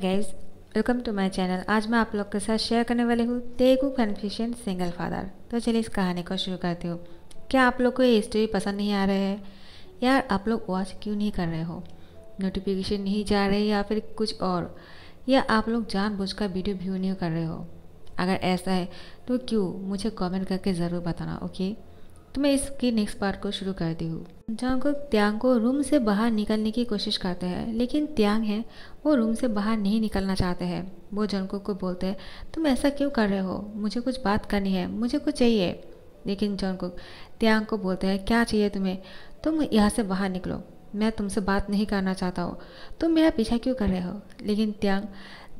guys welcome to my channel आज मैं आप लोग के साथ शेयर करने वाली हूँ तेगू कन्फ्यूशन सिंगल फादर तो चलिए इस कहानी को शुरू करती हूँ क्या आप लोग को ये हिस्ट्री पसंद नहीं आ रहे है यार आप लोग वॉच क्यों नहीं कर रहे हो नोटिफिकेशन नहीं जा रही या फिर कुछ और या आप लोग जानबूझकर वीडियो व्यू नहीं कर रहे हो अगर ऐसा है तो क्यों मुझे कमेंट करके ज़रूर बताना ओके तो मैं इसकी नेक्स्ट पार्ट को शुरू करती हूँ जांगकुक त्यांग को रूम से बाहर निकलने की कोशिश करते हैं लेकिन त्यांग है वो रूम से बाहर नहीं निकलना चाहते हैं वो जनको को बोलते हैं तुम ऐसा क्यों कर रहे हो मुझे कुछ बात करनी है मुझे कुछ चाहिए लेकिन जंगकुक त्यांग को बोलते हैं क्या चाहिए तुम्हें तुम यहाँ से बाहर निकलो मैं तुमसे बात नहीं करना चाहता हूँ तुम मेरा पीछा क्यों कर रहे हो लेकिन त्यांग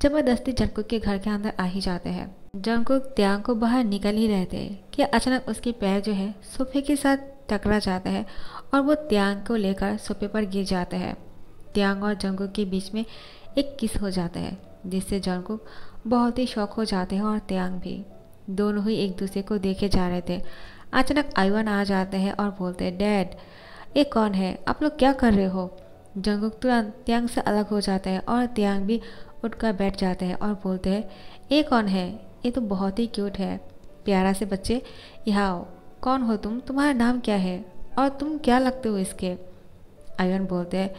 जबरदस्ती जंकुक के घर के अंदर आ ही जाते हैं जंकुक त्यांग को बाहर निकल ही रहते हैं कि अचानक उसके पैर जो है सोफे के साथ टकरा जाता है और वो त्यांग को लेकर सोफे पर गिर जाता है त्यांग और जंकुक के बीच में एक किस हो जाता है जिससे जंकुक बहुत ही शौक हो जाते हैं और त्यांग भी दोनों ही एक दूसरे को देखे जा रहे थे अचानक आईवन आ जाते हैं और बोलते हैं डैड ये कौन है आप लोग क्या कर रहे हो जंगकुक तुरंत त्यांग से अलग हो जाता है और त्यांग भी उठकर बैठ जाते हैं और बोलते हैं ये कौन है ये तो बहुत ही क्यूट है प्यारा से बच्चे यहाँ आओ कौन हो तुम तुम्हारा नाम क्या है और तुम क्या लगते हो इसके आयन बोलते हैं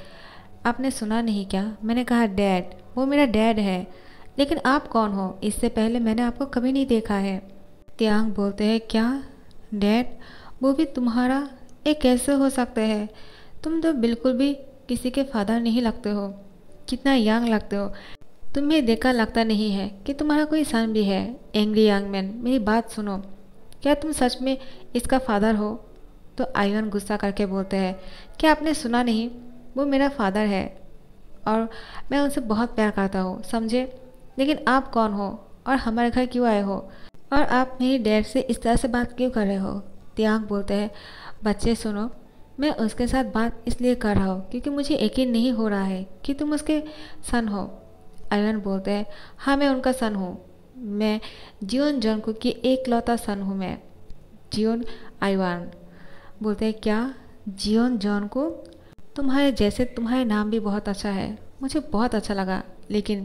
आपने सुना नहीं क्या मैंने कहा डैड वो मेरा डैड है लेकिन आप कौन हो इससे पहले मैंने आपको कभी नहीं देखा है त्यांग बोलते हैं क्या डैड वो भी तुम्हारा ये कैसे हो सकते हैं तुम तो बिल्कुल भी किसी के फादर नहीं लगते हो कितना यंग लगते हो तुम्हें देखा लगता नहीं है कि तुम्हारा कोई सन भी है एंग्री यंग मैन मेरी बात सुनो क्या तुम सच में इसका फादर हो तो आयन गुस्सा करके बोलते हैं क्या आपने सुना नहीं वो मेरा फादर है और मैं उनसे बहुत प्यार करता हूँ समझे लेकिन आप कौन हो और हमारे घर क्यों आए हो और आप मेरी डैड से इस तरह से बात क्यों कर रहे हो त्यांग बोलते हैं बच्चे सुनो मैं उसके साथ बात इसलिए कर रहा हूँ क्योंकि मुझे यकीन नहीं हो रहा है कि तुम उसके सन हो आर्यन बोलते हैं हाँ मैं उनका सन हूँ मैं जियोन को की एक लौता सन हूँ मैं जीवन आईवान बोलते हैं क्या जियोन को तुम्हारे जैसे तुम्हारे नाम भी बहुत अच्छा है मुझे बहुत अच्छा लगा लेकिन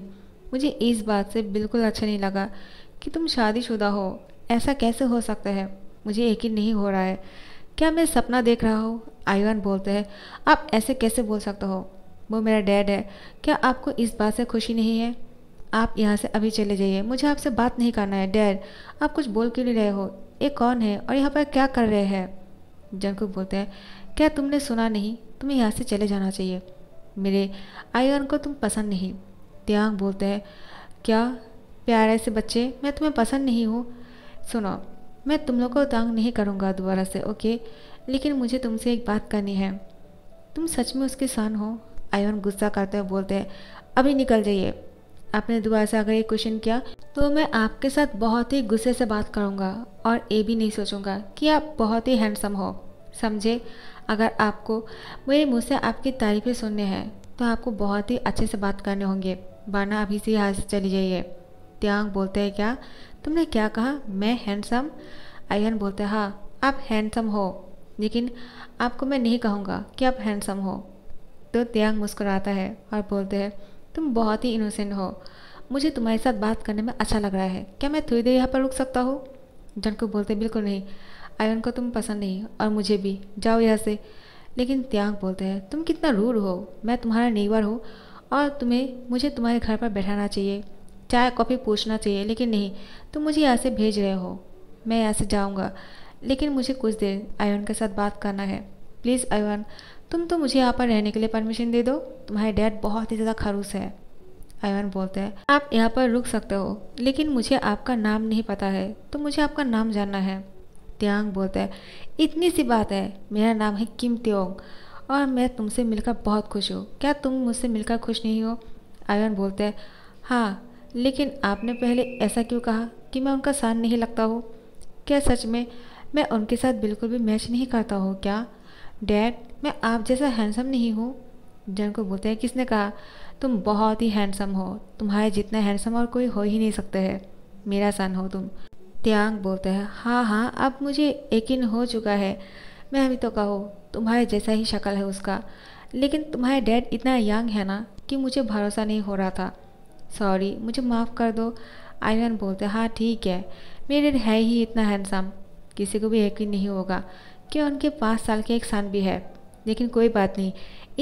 मुझे इस बात से बिल्कुल अच्छा नहीं लगा कि तुम शादीशुदा हो ऐसा कैसे हो सकता है मुझे यकीन नहीं हो रहा है क्या मैं सपना देख रहा हूँ आईवान बोलते हैं आप ऐसे कैसे बोल सकते हो वो मेरा डैड है क्या आपको इस बात से खुशी नहीं है आप यहाँ से अभी चले जाइए मुझे आपसे बात नहीं करना है डैड आप कुछ बोल क्यों नहीं रहे हो ये कौन है और यहाँ पर क्या कर रहे हैं जनकुक बोलते हैं क्या तुमने सुना नहीं तुम्हें यहाँ से चले जाना चाहिए मेरे आयन को तुम पसंद नहीं त्यांग बोलते हैं क्या प्यारे से बच्चे मैं तुम्हें पसंद नहीं हूँ सुनो मैं तुम लोग को तंग नहीं करूँगा दोबारा से ओके लेकिन मुझे तुमसे एक बात करनी है तुम सच में उसके शान हो आयन गुस्सा करते हुए बोलते हैं अभी निकल जाइए आपने दोबारा से अगर ये क्वेश्चन किया तो मैं आपके साथ बहुत ही गुस्से से बात करूँगा और ये भी नहीं सोचूंगा कि आप बहुत ही हैंडसम हो समझे अगर आपको मेरे मुँह से आपकी तारीफ़ें सुनने हैं तो आपको बहुत ही अच्छे से बात करने होंगे वरना अभी से यहाँ से चली जाइए त्यांग बोलते हैं क्या तुमने क्या कहा मैं हैंडसम आयन बोलते हैं हाँ आप हैंडसम हो लेकिन आपको मैं नहीं कहूँगा कि आप हैंडसम हो तो त्यांग मुस्कुराता है और बोलते हैं तुम बहुत ही इनोसेंट हो मुझे तुम्हारे साथ बात करने में अच्छा लग रहा है क्या मैं थोड़ी देर यहाँ पर रुक सकता हूँ जन को बोलते बिल्कुल नहीं आयन को तुम पसंद नहीं और मुझे भी जाओ यहाँ से लेकिन त्यांग बोलते हैं तुम कितना रूड हो मैं तुम्हारा नेबर हूँ और तुम्हें मुझे तुम्हारे घर पर बैठाना चाहिए चाय कॉफ़ी पूछना चाहिए लेकिन नहीं तुम मुझे यहाँ से भेज रहे हो मैं यहाँ से जाऊँगा लेकिन मुझे कुछ देर आयन के साथ बात करना है प्लीज़ आयन तुम तो मुझे यहाँ पर रहने के लिए परमिशन दे दो तुम्हारे डैड बहुत ही ज़्यादा खरूस है आयवन बोलता है आप यहाँ पर रुक सकते हो लेकिन मुझे आपका नाम नहीं पता है तो मुझे आपका नाम जानना है त्यांग बोलता है इतनी सी बात है मेरा नाम है किम त्योंग और मैं तुमसे मिलकर बहुत खुश हूँ क्या तुम मुझसे मिलकर खुश नहीं हो आयन बोलते हैं हाँ लेकिन आपने पहले ऐसा क्यों कहा कि मैं उनका शान नहीं लगता हूँ क्या सच में मैं उनके साथ बिल्कुल भी मैच नहीं करता हूँ क्या डैड मैं आप जैसा हैंडसम नहीं हूँ जन को बोलते हैं किसने कहा तुम बहुत ही हैंडसम हो तुम्हारे जितना हैंडसम और कोई हो ही नहीं सकते है मेरा सन हो तुम त्यांग बोलते हैं हाँ हाँ अब मुझे यकीन हो चुका है मैं अभी तो कहूँ तुम्हारे जैसा ही शक्ल है उसका लेकिन तुम्हारे डैड इतना यंग है ना कि मुझे भरोसा नहीं हो रहा था सॉरी मुझे माफ़ कर दो आयन बोलते हाँ ठीक है मेरे डैड है ही इतना हैंडसम किसी को भी यकीन नहीं होगा कि उनके पाँच साल के एक सन भी है लेकिन कोई बात नहीं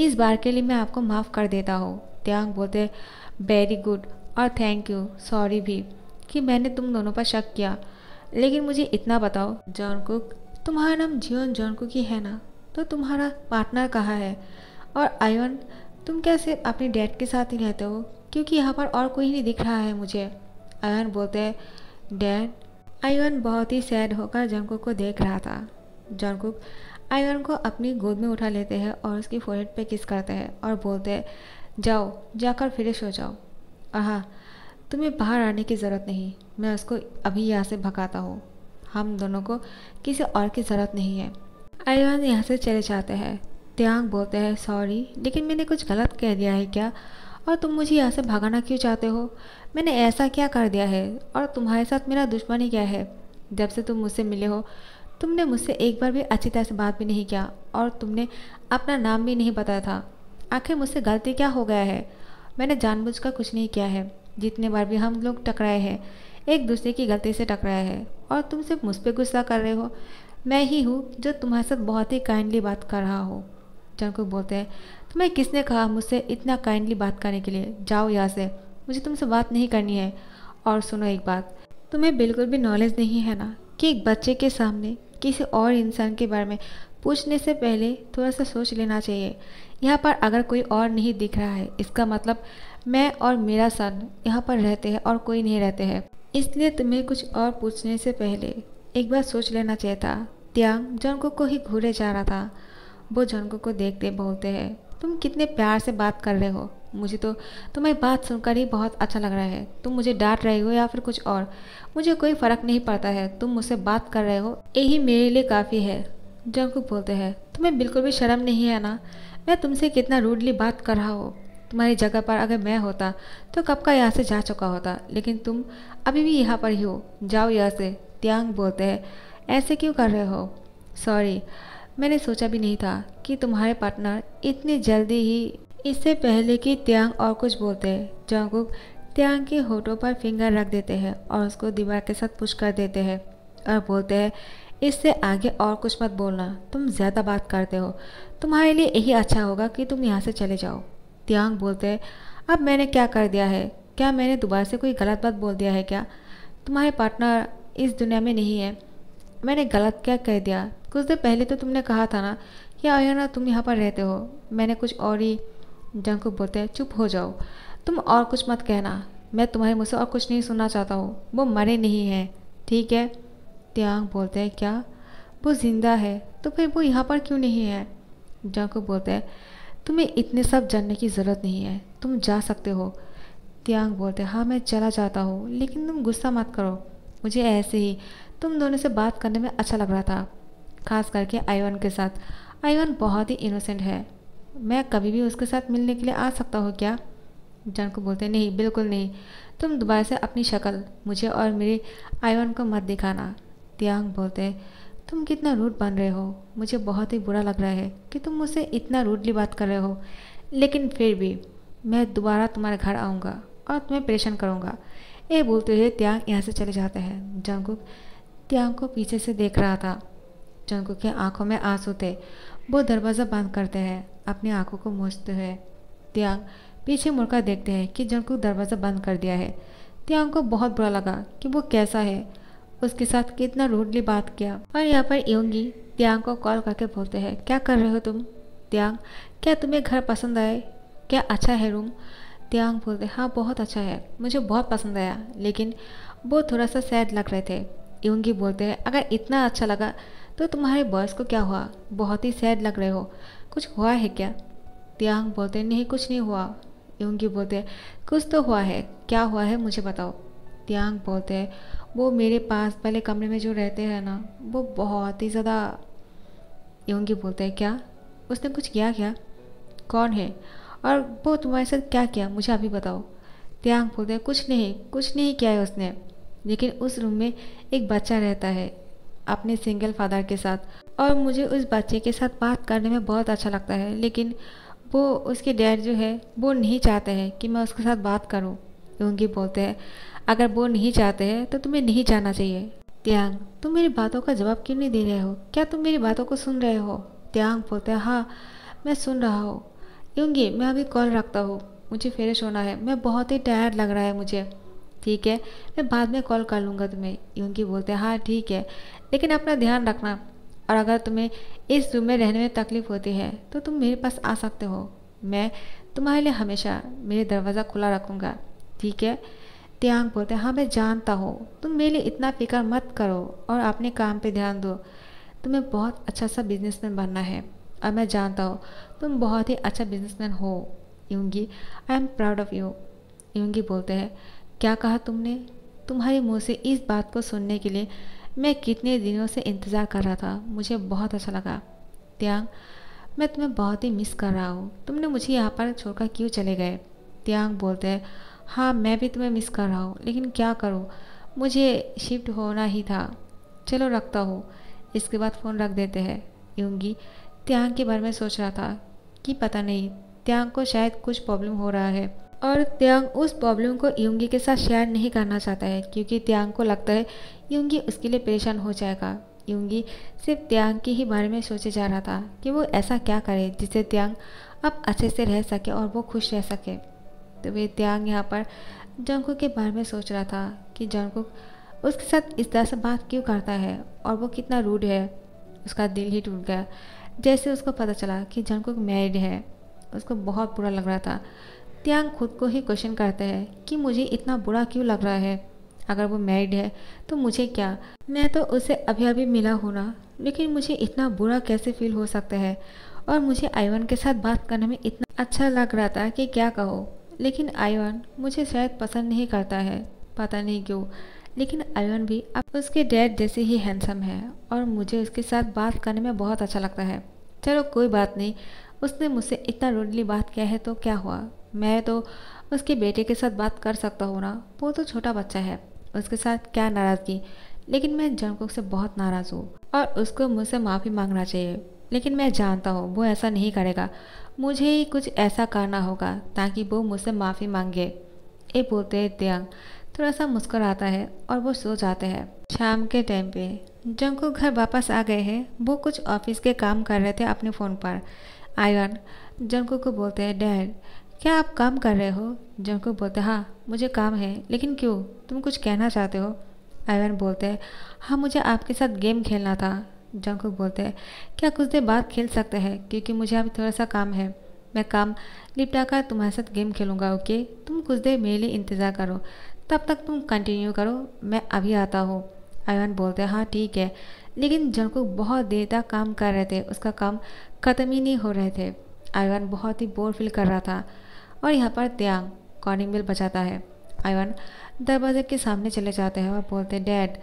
इस बार के लिए मैं आपको माफ़ कर देता हूँ त्यांग बोलते वेरी गुड और थैंक यू सॉरी भी कि मैंने तुम दोनों पर शक किया लेकिन मुझे इतना बताओ जॉन कुक तुम्हारा नाम जियोन जॉन कुक ही है ना तो तुम्हारा पार्टनर कहाँ है और आयोन तुम क्या सिर्फ अपने डैड के साथ ही रहते हो क्योंकि यहाँ पर और कोई नहीं दिख रहा है मुझे आयोन बोलते हैं डैड आयोन बहुत ही सैड होकर जॉन कुक को देख रहा था जॉन कुक आयरन को अपनी गोद में उठा लेते हैं और उसकी फोरहेड पे किस करते हैं और बोलते हैं जाओ जाकर फ्रेश हो जाओ और तुम्हें बाहर आने की ज़रूरत नहीं मैं उसको अभी यहाँ से भगाता हूँ हम दोनों को किसी और की ज़रूरत नहीं है आयरन यहाँ से चले जाते हैं त्यांग बोलते हैं सॉरी लेकिन मैंने कुछ गलत कह दिया है क्या और तुम मुझे यहाँ से भगाना क्यों चाहते हो मैंने ऐसा क्या कर दिया है और तुम्हारे साथ मेरा दुश्मनी क्या है जब से तुम मुझसे मिले हो तुमने मुझसे एक बार भी अच्छी तरह से बात भी नहीं किया और तुमने अपना नाम भी नहीं बताया था आखिर मुझसे गलती क्या हो गया है मैंने जानबूझकर कुछ नहीं किया है जितने बार भी हम लोग टकराए हैं एक दूसरे की गलती से टकराया है और तुम सिर्फ मुझ पर गुस्सा कर रहे हो मैं ही हूँ जो तुम्हारे साथ बहुत ही काइंडली बात कर रहा हो को बोलते हैं तुम्हें किसने कहा मुझसे इतना काइंडली बात करने के लिए जाओ यहाँ से मुझे तुमसे बात नहीं करनी है और सुनो एक बात तुम्हें बिल्कुल भी नॉलेज नहीं है ना कि एक बच्चे के सामने किसी और इंसान के बारे में पूछने से पहले थोड़ा सा सोच लेना चाहिए यहाँ पर अगर कोई और नहीं दिख रहा है इसका मतलब मैं और मेरा सन यहाँ पर रहते हैं और कोई नहीं रहते हैं इसलिए तुम्हें कुछ और पूछने से पहले एक बार सोच लेना चाहिए था त्यांग जनकों को ही घूरे जा रहा था वो जनकों को देखते बोलते हैं तुम कितने प्यार से बात कर रहे हो मुझे तो तुम्हारी तो बात सुनकर ही बहुत अच्छा लग रहा है तुम मुझे डांट रहे हो या फिर कुछ और मुझे कोई फ़र्क नहीं पड़ता है तुम मुझसे बात कर रहे हो यही मेरे लिए काफ़ी है जंकुक बोलते हैं तुम्हें बिल्कुल भी शर्म नहीं है ना मैं तुमसे कितना रूडली बात कर रहा हूँ तुम्हारी जगह पर अगर मैं होता तो कब का यहाँ से जा चुका होता लेकिन तुम अभी भी यहाँ पर ही हो जाओ यहाँ से त्यांग बोलते हैं ऐसे क्यों कर रहे हो सॉरी मैंने सोचा भी नहीं था कि तुम्हारे पार्टनर इतनी जल्दी ही इससे पहले कि त्यांग और कुछ बोलते हैं जांगकुक त्यांग के होठों पर फिंगर रख देते हैं और उसको दीवार के साथ पुश कर देते हैं और बोलते हैं इससे आगे और कुछ मत बोलना तुम ज़्यादा बात करते हो तुम्हारे लिए यही अच्छा होगा कि तुम यहाँ से चले जाओ त्यांग बोलते हैं अब मैंने क्या कर दिया है क्या मैंने दोबारा से कोई गलत बात बोल दिया है क्या तुम्हारे पार्टनर इस दुनिया में नहीं है मैंने गलत क्या कह दिया कुछ देर पहले तो तुमने कहा था ना कि अयोना तुम यहाँ पर रहते हो मैंने कुछ और ही जंगकुक बोलते हैं चुप हो जाओ तुम और कुछ मत कहना मैं तुम्हारे मुझसे और कुछ नहीं सुनना चाहता हूँ वो मरे नहीं हैं ठीक है त्यांग बोलते हैं क्या वो जिंदा है तो फिर वो यहाँ पर क्यों नहीं है जंगकुक बोलते हैं तुम्हें इतने सब जानने की ज़रूरत नहीं है तुम जा सकते हो त्यांग बोलते हाँ मैं चला जाता हूँ लेकिन तुम गुस्सा मत करो मुझे ऐसे ही तुम दोनों से बात करने में अच्छा लग रहा था खास करके आईवन के साथ आईवन बहुत ही इनोसेंट है मैं कभी भी उसके साथ मिलने के लिए आ सकता हूँ क्या जान को बोलते नहीं बिल्कुल नहीं तुम दोबारा से अपनी शक्ल मुझे और मेरे आयवन को मत दिखाना त्यांग बोलते तुम कितना रूट बन रहे हो मुझे बहुत ही बुरा लग रहा है कि तुम मुझसे इतना रूडली बात कर रहे हो लेकिन फिर भी मैं दोबारा तुम्हारे घर आऊँगा और तुम्हें परेशान करूँगा ये बोलते हुए त्यांग यहाँ से चले जाते हैं जांगकुक त्यांग को पीछे से देख रहा था जांगकुक की आंखों में आंसू थे वो दरवाज़ा बंद करते हैं अपनी आंखों को मूछते हुए त्यांग पीछे मुड़कर देखते हैं कि जंग को दरवाज़ा बंद कर दिया है त्यांग को बहुत बुरा लगा कि वो कैसा है उसके साथ कितना रूडली बात किया और यहाँ पर योंगी त्यांग को कॉल करके बोलते हैं क्या कर रहे हो तुम त्यांग क्या तुम्हें घर पसंद आए क्या अच्छा है रूम त्यांग बोलते हाँ बहुत अच्छा है मुझे बहुत पसंद आया लेकिन वो थोड़ा सा सैड लग रहे थे योंगी बोलते हैं अगर इतना अच्छा लगा तो तुम्हारे बॉयस को क्या हुआ बहुत ही सैड लग रहे हो कुछ हुआ है क्या त्यांग बोलते नहीं कुछ नहीं हुआ योंगी बोलते कुछ तो हुआ है क्या हुआ है मुझे बताओ त्यांग बोलते वो मेरे पास पहले कमरे में जो रहते हैं ना वो बहुत ही ज़्यादा योंगी बोलते हैं क्या उसने कुछ किया क्या कौन है और वो तुम्हारे साथ क्या किया मुझे अभी बताओ त्यांग बोलते हैं कुछ नहीं कुछ नहीं किया है उसने लेकिन उस रूम में एक बच्चा रहता है अपने सिंगल फादर के साथ और मुझे उस बच्चे के साथ बात करने में बहुत अच्छा लगता है लेकिन वो उसके डैड जो है वो नहीं चाहते हैं कि मैं उसके साथ बात करूँ क्योंकि बोलते हैं अगर वो नहीं चाहते हैं तो तुम्हें नहीं जाना चाहिए त्यांग तुम मेरी बातों का जवाब क्यों नहीं दे रहे हो क्या तुम मेरी बातों को सुन रहे हो त्यांग बोलते हैं हाँ मैं सुन रहा हूँ क्योंकि मैं अभी कॉल रखता हूँ मुझे फ्रेश होना है मैं बहुत ही टायर्ड लग रहा है मुझे ठीक है मैं बाद में कॉल कर लूँगा तुम्हें योंगी बोलते हैं हाँ ठीक है लेकिन अपना ध्यान रखना और अगर तुम्हें इस रूम में रहने में तकलीफ होती है तो तुम मेरे पास आ सकते हो मैं तुम्हारे लिए हमेशा मेरे दरवाज़ा खुला रखूँगा ठीक है त्यांग बोलते हैं हाँ मैं जानता हूँ तुम मेरे लिए इतना फिक्र मत करो और अपने काम पे ध्यान दो तुम्हें बहुत अच्छा सा बिजनेसमैन बनना है और मैं जानता हूँ तुम बहुत ही अच्छा बिजनेसमैन हो Yoongi I am proud of you Yoongi बोलते हैं क्या कहा तुमने तुम्हारे मुँह से इस बात को सुनने के लिए मैं कितने दिनों से इंतज़ार कर रहा था मुझे बहुत अच्छा लगा त्यांग मैं तुम्हें बहुत ही मिस कर रहा हूँ तुमने मुझे यहाँ पर छोड़कर क्यों चले गए त्यांग बोलते हैं हाँ मैं भी तुम्हें मिस कर रहा हूँ लेकिन क्या करूँ मुझे शिफ्ट होना ही था चलो रखता हूँ इसके बाद फ़ोन रख देते हैं यूंगी त्यांग के बारे में सोच रहा था कि पता नहीं त्यांग को शायद कुछ प्रॉब्लम हो रहा है और त्यांग उस प्रॉब्लम को योंगी के साथ शेयर नहीं करना चाहता है क्योंकि त्यांग को लगता है योंगी उसके लिए परेशान हो जाएगा योंगी सिर्फ त्यांग के ही बारे में सोचे जा रहा था कि वो ऐसा क्या करे जिससे त्यांग अब अच्छे से रह सके और वो खुश रह सके तो वे त्यांग यहाँ पर जंकू के बारे में सोच रहा था कि जंकू उसके साथ इस तरह से बात क्यों करता है और वो कितना रूड है उसका दिल ही टूट गया जैसे उसको पता चला कि जंकुक मैरिड है उसको बहुत बुरा लग रहा था त्यांग खुद को ही क्वेश्चन करता है कि मुझे इतना बुरा क्यों लग रहा है अगर वो मैरिड है तो मुझे क्या मैं तो उसे अभी अभी मिला हूँ ना लेकिन मुझे इतना बुरा कैसे फील हो सकता है और मुझे आईवन के साथ बात करने में इतना अच्छा लग रहा था कि क्या कहो लेकिन आईवन मुझे शायद पसंद नहीं करता है पता नहीं क्यों लेकिन आयन भी अब उसके डैड जैसे ही हैंडसम है और मुझे उसके साथ बात करने में बहुत अच्छा लगता है चलो कोई बात नहीं उसने मुझसे इतना रोडली बात किया है तो क्या हुआ मैं तो उसके बेटे के साथ बात कर सकता हूँ ना वो तो छोटा बच्चा है उसके साथ क्या नाराज़गी लेकिन मैं जनकुक से बहुत नाराज़ हूँ और उसको मुझसे माफ़ी मांगना चाहिए लेकिन मैं जानता हूँ वो ऐसा नहीं करेगा मुझे ही कुछ ऐसा करना होगा ताकि वो मुझसे माफ़ी मांगे ये बोलते दियांग थोड़ा सा मुस्कराता है और वो सो जाते हैं शाम के टाइम पे जंकू घर वापस आ गए हैं वो कुछ ऑफिस के काम कर रहे थे अपने फ़ोन पर आयन जंकू को बोलते हैं डैड क्या आप काम कर रहे हो जंकुक बोलते हाँ मुझे काम है लेकिन क्यों तुम कुछ कहना चाहते हो आयवन बोलते हाँ मुझे आपके साथ गेम खेलना था जंकुक बोलते हैं क्या कुछ देर बाद खेल सकते हैं क्योंकि मुझे अभी थोड़ा सा काम है मैं काम निपटा कर तुम्हारे साथ गेम खेलूँगा ओके तुम कुछ देर मेरे लिए इंतज़ार करो तब तक तुम कंटिन्यू करो मैं अभी आता हूँ आयवन बोलते हैं हाँ ठीक है लेकिन जंकुक बहुत देर तक काम कर रहे थे उसका काम ख़त्म ही नहीं हो रहे थे आयवन बहुत ही बोर फील कर रहा था और यहाँ पर त्यांग कॉर्निंग बिल बचाता है आयवन दरवाजे के सामने चले जाते हैं और बोलते हैं डैड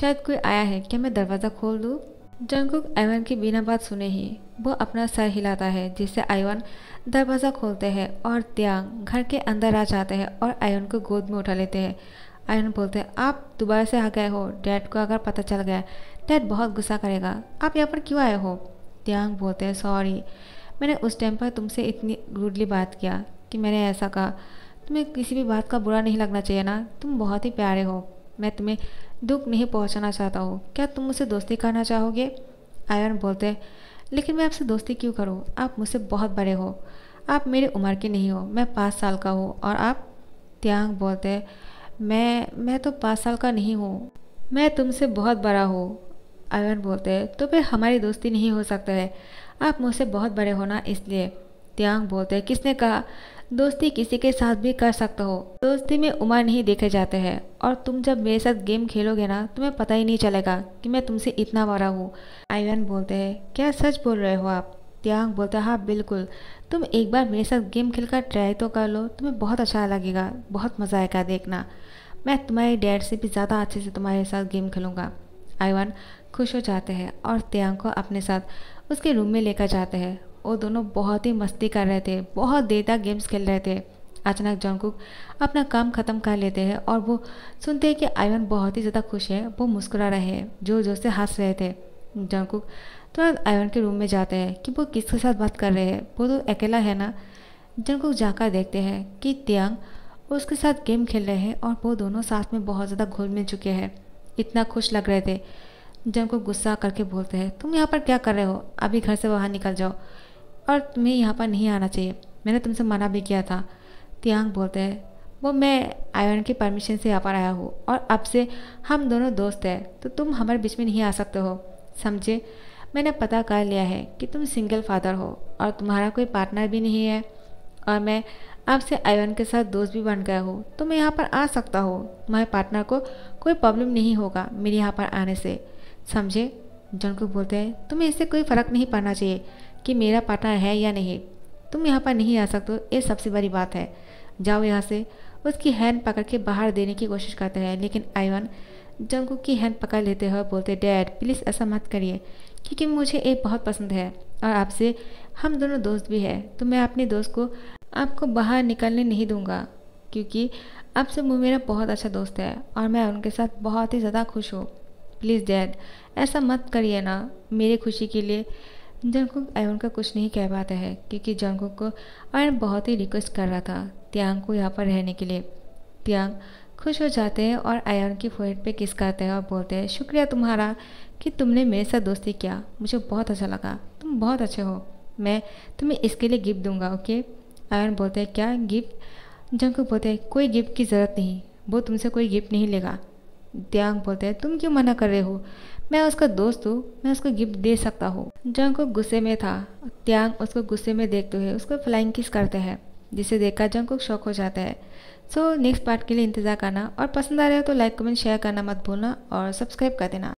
शायद कोई आया है क्या मैं दरवाज़ा खोल दूँ जंगकुक आयवन की बिना बात सुने ही वो अपना सर हिलाता है जिससे आयवन दरवाज़ा खोलते हैं और त्यांग घर के अंदर आ जाते हैं और आयवन को गोद में उठा लेते हैं आयन बोलते हैं आप दोबारा से आ गए हो डैड को अगर पता चल गया डैड बहुत गुस्सा करेगा आप यहाँ पर क्यों आए हो त्यांग बोलते हैं सॉरी मैंने उस टाइम पर तुमसे इतनी रूडली बात किया कि मैंने ऐसा कहा तुम्हें किसी भी बात का बुरा नहीं लगना चाहिए ना तुम बहुत ही प्यारे हो मैं तुम्हें दुख नहीं पहुँचाना चाहता हूँ क्या तुम मुझसे दोस्ती करना चाहोगे आयरन बोलते लेकिन मैं आपसे दोस्ती क्यों करूँ आप मुझसे बहुत बड़े हो आप मेरी उम्र के नहीं हो मैं पाँच साल का हूँ और आप त्यांग बोलते मैं मैं तो पाँच साल का नहीं हूँ मैं तुमसे बहुत बड़ा हूँ अगर बोलते हैं तो फिर हमारी दोस्ती नहीं हो सकता है आप मुझसे बहुत बड़े होना इसलिए त्यांग बोलते हैं किसने कहा दोस्ती किसी के साथ भी कर सकते हो दोस्ती में उम्र नहीं देखे जाते हैं और तुम जब मेरे साथ गेम खेलोगे ना तुम्हें पता ही नहीं चलेगा कि मैं तुमसे इतना बड़ा हूँ आईवन बोलते हैं क्या सच बोल रहे हो आप त्यांग हैं हाँ बिल्कुल तुम एक बार मेरे साथ गेम खेलकर ट्राई तो कर लो तुम्हें बहुत अच्छा लगेगा बहुत मज़ा आएगा देखना मैं तुम्हारे डैड से भी ज़्यादा अच्छे से तुम्हारे साथ गेम खेलूँगा आईवन खुश हो जाते हैं और त्यांग को अपने साथ उसके रूम में लेकर जाते हैं वो दोनों बहुत ही मस्ती कर रहे थे बहुत देर तक गेम्स खेल रहे थे अचानक जोंगकुक अपना काम ख़त्म कर लेते हैं और वो सुनते हैं कि आयवन बहुत ही ज़्यादा खुश है वो मुस्कुरा रहे हैं जोर जोर से हंस रहे थे जोंगकुक तुरंत आयवन के रूम में जाते हैं कि वो किसके साथ बात कर रहे हैं वो तो अकेला है ना जोंगकुक जाकर देखते हैं कि त्यांग उसके साथ गेम खेल रहे हैं और वो दोनों साथ में बहुत ज़्यादा घुल मिल चुके हैं इतना खुश लग रहे थे जो को गुस्सा करके बोलते हैं तुम यहाँ पर क्या कर रहे हो अभी घर से बाहर निकल जाओ और तुम्हें यहाँ पर नहीं आना चाहिए मैंने तुमसे मना भी किया था तियांग बोलते हैं वो मैं आयन की परमिशन से यहाँ पर आया हूँ और अब से हम दोनों दोस्त हैं तो तुम हमारे बीच में नहीं आ सकते हो समझे मैंने पता कर लिया है कि तुम सिंगल फादर हो और तुम्हारा कोई पार्टनर भी नहीं है और मैं अब से के साथ दोस्त भी बन गया हूँ तो मैं यहाँ पर आ सकता हूँ तुम्हारे पार्टनर को कोई प्रॉब्लम नहीं होगा मेरे यहाँ पर आने से समझे जॉन कुक बोलते हैं तुम्हें इससे कोई फ़र्क नहीं पड़ना चाहिए कि मेरा पार्टनर है या नहीं तुम यहाँ पर नहीं आ सकते ये सबसे बड़ी बात है जाओ यहाँ से उसकी हैंड पकड़ के बाहर देने की कोशिश करते हैं लेकिन आईवन जंगू की हैंड पकड़ लेते हुए बोलते डैड प्लीज़ ऐसा मत करिए क्योंकि मुझे ये बहुत पसंद है और आपसे हम दोनों दोस्त भी हैं तो मैं अपने दोस्त को आपको बाहर निकलने नहीं दूंगा क्योंकि आपसे मेरा बहुत अच्छा दोस्त है और मैं उनके साथ बहुत ही ज़्यादा खुश हूँ प्लीज़ डैड ऐसा मत करिए ना मेरे खुशी के लिए जनकुक आयन का कुछ नहीं कह पाता है क्योंकि जनकुक को आयन बहुत ही रिक्वेस्ट कर रहा था त्यांग को यहाँ पर रहने के लिए त्यांग खुश हो जाते हैं और आयन की फोहेड पे किस करते हैं और बोलते हैं शुक्रिया तुम्हारा कि तुमने मेरे साथ दोस्ती किया मुझे बहुत अच्छा लगा तुम बहुत अच्छे हो मैं तुम्हें इसके लिए गिफ्ट दूंगा ओके आयन बोलते हैं क्या गिफ्ट जंकुक बोलते हैं कोई गिफ्ट की ज़रूरत नहीं वो तुमसे कोई गिफ्ट नहीं लेगा द्यांग बोलते हैं तुम क्यों मना कर रहे हो मैं उसका दोस्त हूँ मैं उसको गिफ्ट दे सकता हूँ जंग को गुस्से में था त्यांग उसको गुस्से में देखते हुए उसको फ्लाइंग किस करते हैं जिसे देखकर जंग को शौक हो जाता है सो नेक्स्ट पार्ट के लिए इंतज़ार करना और पसंद आ रहे हो तो लाइक कमेंट शेयर करना मत भूलना और सब्सक्राइब कर देना